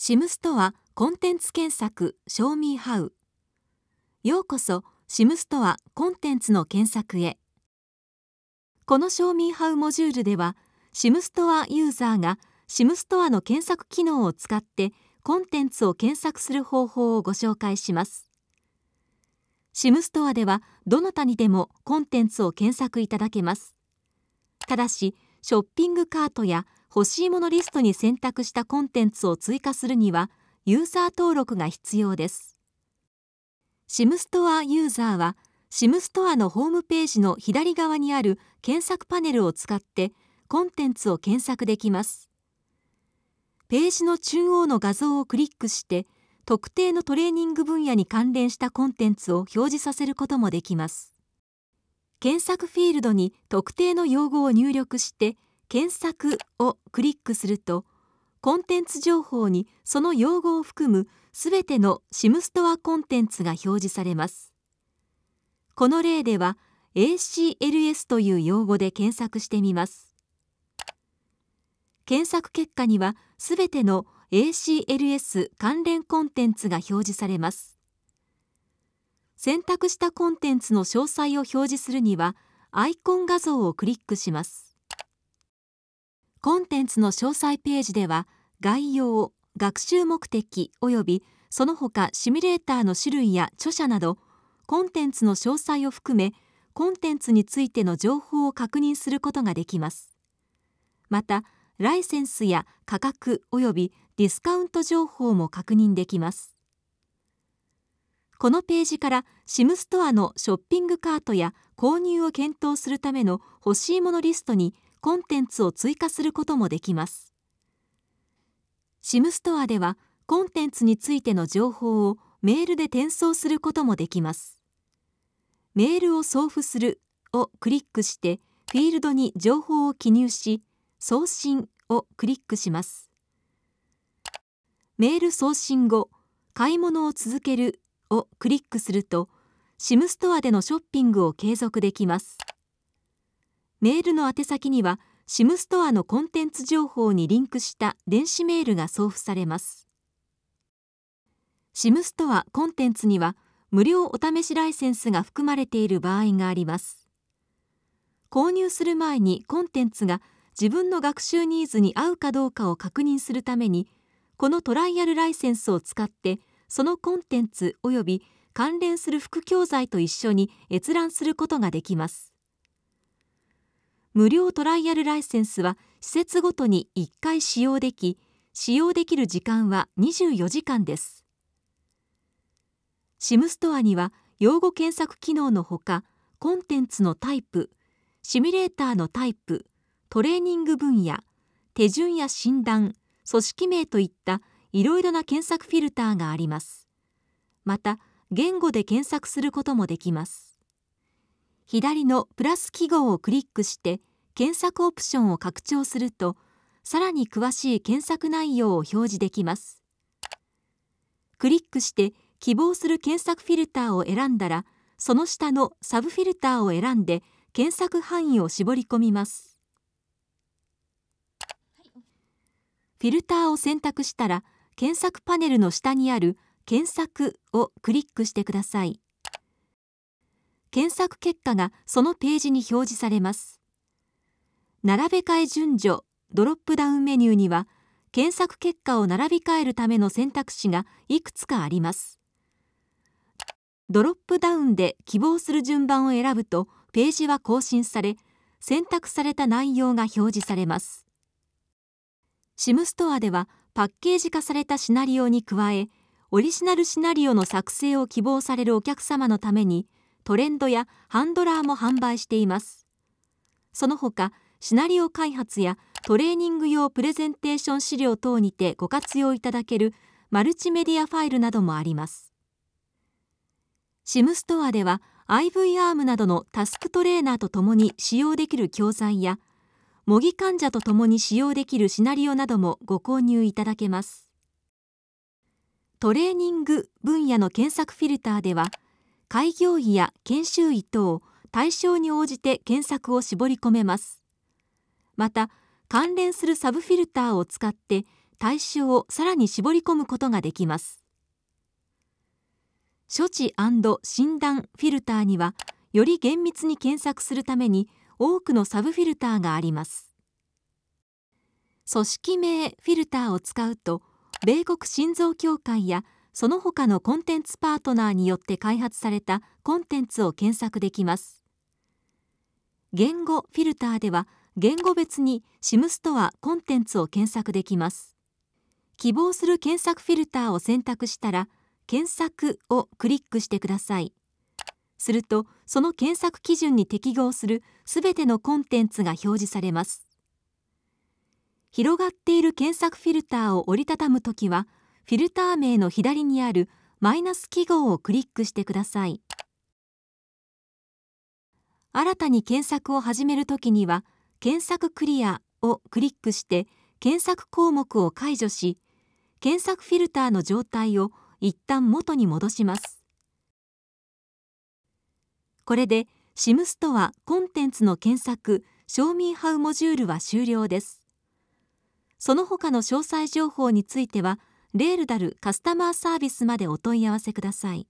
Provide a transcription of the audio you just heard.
シムストアコンテンツ検索ミーハウようこそ SIM ストアコンテンツの検索へこの賞味ハウモジュールでは SIM ストアユーザーが SIM ストアの検索機能を使ってコンテンツを検索する方法をご紹介します SIM ストアではどなたにでもコンテンツを検索いただけますただしショッピングカートや欲しいものリストに選択したコンテンツを追加するにはユーザー登録が必要です SIM ストアユーザーは SIM ストアのホームページの左側にある検索パネルを使ってコンテンツを検索できますページの中央の画像をクリックして特定のトレーニング分野に関連したコンテンツを表示させることもできます検索フィールドに特定の用語を入力して検索をクリックするとコンテンツ情報にその用語を含むすべての SIM ストアコンテンツが表示されますこの例では ACLS という用語で検索してみます検索結果にはすべての ACLS 関連コンテンツが表示されます選択したコンテンツの詳細を表示するにはアイコン画像をクリックしますコンテンツの詳細ページでは概要学習目的及びその他シミュレーターの種類や著者などコンテンツの詳細を含めコンテンツについての情報を確認することができますまたライセンスや価格及びディスカウント情報も確認できますこのページから SIM ストアのショッピングカートや購入を検討するための欲しいものリストにコンテンツを追加することもできます SIM ストアではコンテンツについての情報をメールで転送することもできますメールを送付するをクリックしてフィールドに情報を記入し送信をクリックしますメール送信後買い物を続けるをクリックすると SIM ストアでのショッピングを継続できますメールの宛先には SIM ストアのコンテンツ情報にリンクした電子メールが送付されます SIM ストアコンテンツには無料お試しライセンスが含まれている場合があります購入する前にコンテンツが自分の学習ニーズに合うかどうかを確認するためにこのトライアルライセンスを使ってそのコンテンツ及び関連する副教材と一緒に閲覧することができます無料トライアルライセンスは施設ごとに1回使用でき使用できる時間は24時間です SIM ストアには用語検索機能のほかコンテンツのタイプシミュレーターのタイプトレーニング分野手順や診断組織名といったいろいろな検索フィルターがありますまた言語で検索することもできます左のプラス記号をクリックして検索オプションを拡張するとさらに詳しい検索内容を表示できますクリックして希望する検索フィルターを選んだらその下のサブフィルターを選んで検索範囲を絞り込みますフィルターを選択したら検索パネルの下にある検索をクリックしてください検索結果がそのページに表示されます並べ替え順序ドロップダウンメニューには検索結果を並び替えるための選択肢がいくつかありますドロップダウンで希望する順番を選ぶとページは更新され選択された内容が表示されます SIM ストアではパッケージ化されたシナリオに加えオリジナルシナリオの作成を希望されるお客様のためにトレンドやハンドラーも販売していますその他シナリオ開発やトレーニング用プレゼンテーション資料等にてご活用いただけるマルチメディアファイルなどもあります SIM ストアでは IV アームなどのタスクトレーナーとともに使用できる教材や模擬患者とともに使用できるシナリオなどもご購入いただけますトレーニング分野の検索フィルターでは開業医や研修医等対象に応じて検索を絞り込めますまた関連するサブフィルターを使って対象をさらに絞り込むことができます処置診断フィルターにはより厳密に検索するために多くのサブフィルターがあります組織名フィルターを使うと米国心臓協会やその他のコンテンツパートナーによって開発されたコンテンツを検索できます言語フィルターでは言語別に SIM ストアコンテンツを検索できます希望する検索フィルターを選択したら検索をクリックしてくださいするとその検索基準に適合するすべてのコンテンツが表示されます広がっている検索フィルターを折りたたむときはフィルター名の左にあるマイナス記号をクリックしてください新たに検索を始めるときには検索クリアをクリックして検索項目を解除し検索フィルターの状態を一旦元に戻しますこれで SIM ストアコンテンツの検索賞味ハウモジュールは終了ですその他の詳細情報についてはレールダルカスタマーサービスまでお問い合わせください